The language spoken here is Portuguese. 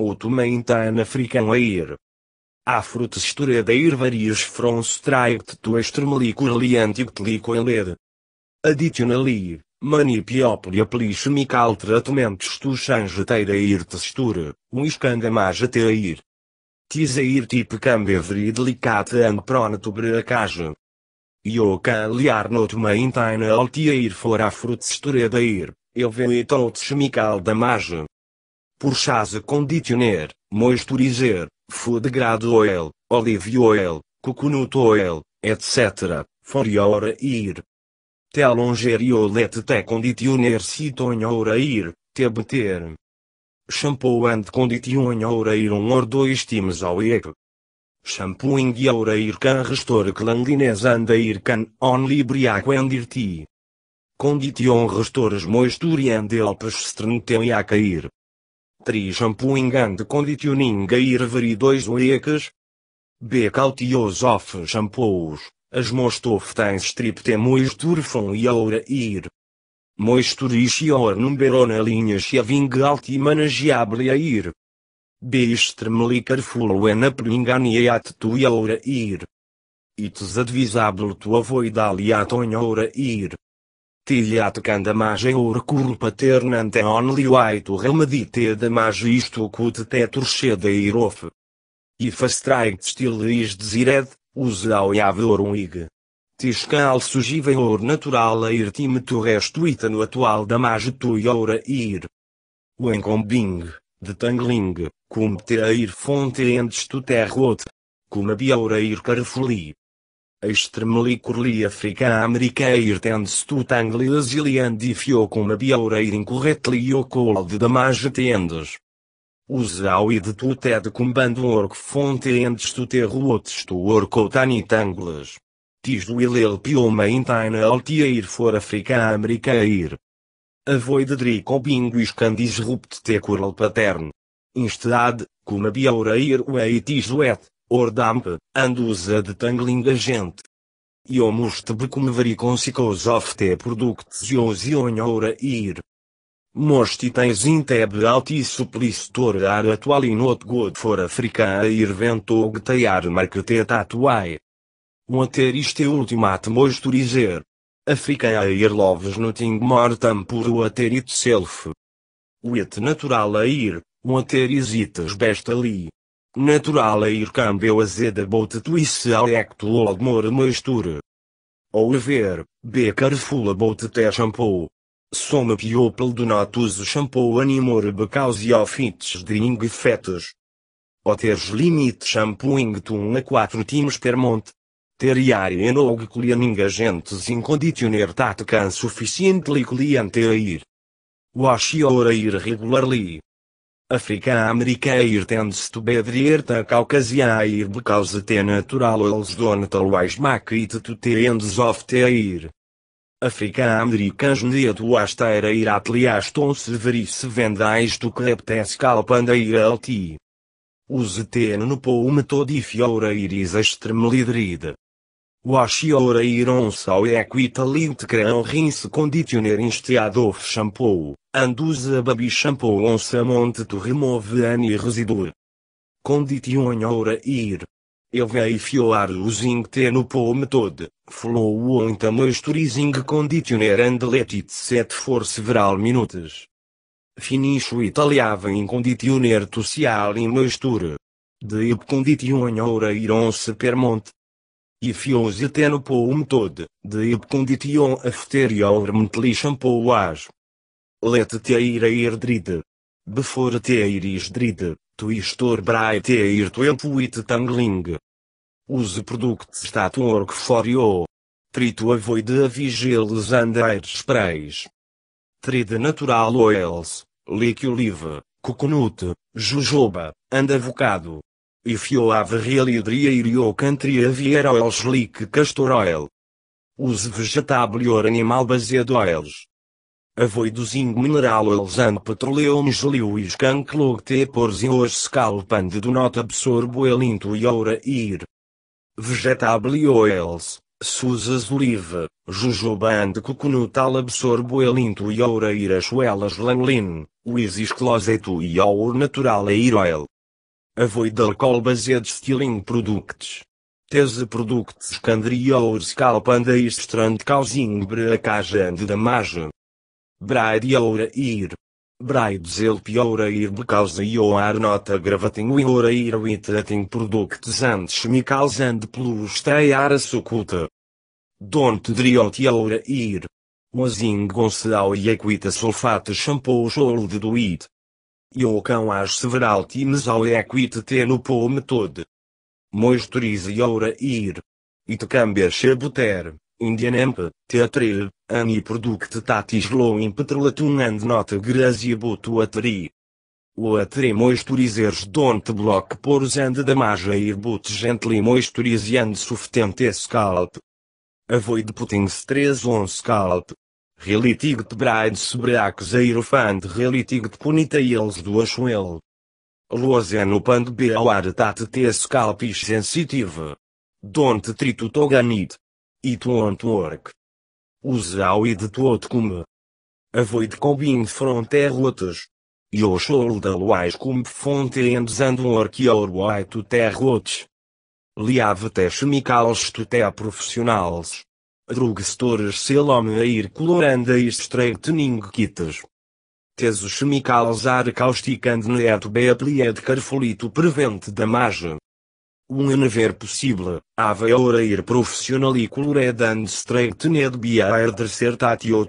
ou Tumaintana African Air. Afrotextura da ir various fronts tract to extremely curliantictlico en led. Additionally, many people apply tratamentos to change their air texture, um can damage the air. This air type can be very delicate and prone to breakage. You can learn how ir maintain a fruta air for afrotextura da air, event out chemical damage. Pourchase Conditioner, Moisturizer, Food Grade Oil, Olive Oil, Coconut Oil, etc. For your ear. Te alongere let te conditioner sitonhoura ir, te beter. Shampoo and your ir um or dois times ao ek. Shampooing your ear can restore cleanliness and ear can only briago and irti. Condition restores moisture and helps strengthen a cair. Trijampuing and conditioning ir very dois weeks. B. Cautious of shampoos, as most often stripped moisture from your ear. Moisture is your number on a linha shaving alt manageable ear. Be extremely careful when applying any at to your ear. It's advisable to avoid aliat on your ear. Tigliato candamage or culpa ternante é only white remedite é damage isto cut te é torceda irof. E fastraig stil is desired, usa ao yavorum ig. Tiscal sugivem or natural a ir time tu restuita no atual damage tu iora ir. O encombing, de tangling, cum te a ir fonte entes tu terrot. Cum a biaura ir carfuli. Extremely Africa America irtends to tangle Zealand if you come be incorrectly o call de damage tendes. Use how it to ted comband work fonte ends to ter roots to work out any tangles. Tis do help intaina altia altier for Africa America ir. de drico obinguis can disrupt te curl paterno. Instead, com be our ir way it wet. Ordamp, Andusa de Tangling agente. Eu must become very conscious of te products use on your ear. Most itens in tab ar atuali not good for Africa ir og they marketet atuai. Mater way. ultimat moisturizer. African ir loves nothing more than ater water itself. With natural ir, mater is its best ali natural a ircâmbio azeda twice ao ecto odmor mistura. Ou haver, b carfula boutaté shampoo. Soma piopel not use shampoo animor because of its drink effects. O teres limite shampooing tum a 4 times per monte. Teriare enog clianinga agentes inconditioner tat can suficiente cliente a ir. your ora ir regularly. Africa-America tends to be the Caucasia air because the natural oils don't always make it to the ends of the ir Africa-Americans need to aster air at least once very vendais days to keep the scalp and Use the no pulme to if your air is Washiora ironsau é equitalint creão rinse conditioner of shampoo, a baby shampoo on samonte to remove any residue. ora ir. Eu vei fioar using no po todo, flow on the moisturizing conditioner and let it set for several minutes. Finisho italiava in conditioner social in moisture. De conditionora se permont e Ifiozitem på todo de ibkondition afterior mentlishan på oas. Let teir ir dride. Before teir is dride, tu istor brai teir tuentuit tangling. Use products statorg for you. Trito avoid avigeles and air sprays. Trida natural oils, lique olive, coconut, jujoba, and avocado. If you have really dry your country aviar oils like castor oil. Use vegetable or animal-based oils. Avoid using mineral oils and petroleum jellies can clog the pores in your scalp and do not absorb elinto into your ear. Vegetable oils, Susas olive, jujuba and coconutal absorb elinto into your ear as well as lanolin, which is closet to your natural ear oil. Avoid alcohol-based stealing products. These products can or scalp and strand causing breakage and damage. Bride your ear. Brides help your ear because you are not aggravating your ear with eating products and chemicals and plus they are succulent. Don't driot your ear. Washing gonçal e equita sulfate shampoo old do it cão às several times ao equite te no po metode. Moisturize aura ir. It camber chabuter, indianempe, teatril, ani product tatis lo impetrelatum and not grazia botu atri. O atre moisturizers don't block pores and damage ir but gently moisturize and suftent scalp. Avoid putting stress on scalp. Realitigt bride sobre acos aerofant realitigt punita eles do ele. Lozen pand beauartat Tat calpis sensitive. Don't Toganit. It won't work. Use ao id tuot cum. Avoid combin fronte o Your shoulder wise cum fonte and and work your way to terrotes. Liave te chemicals to te professionals drugstores Selome Air coloranda e straightening é kits. Tesos chemicals are caustic and need be applied carefully to prevent damage. Um enever possível, have ir profissional e colored and straightened by air desert at your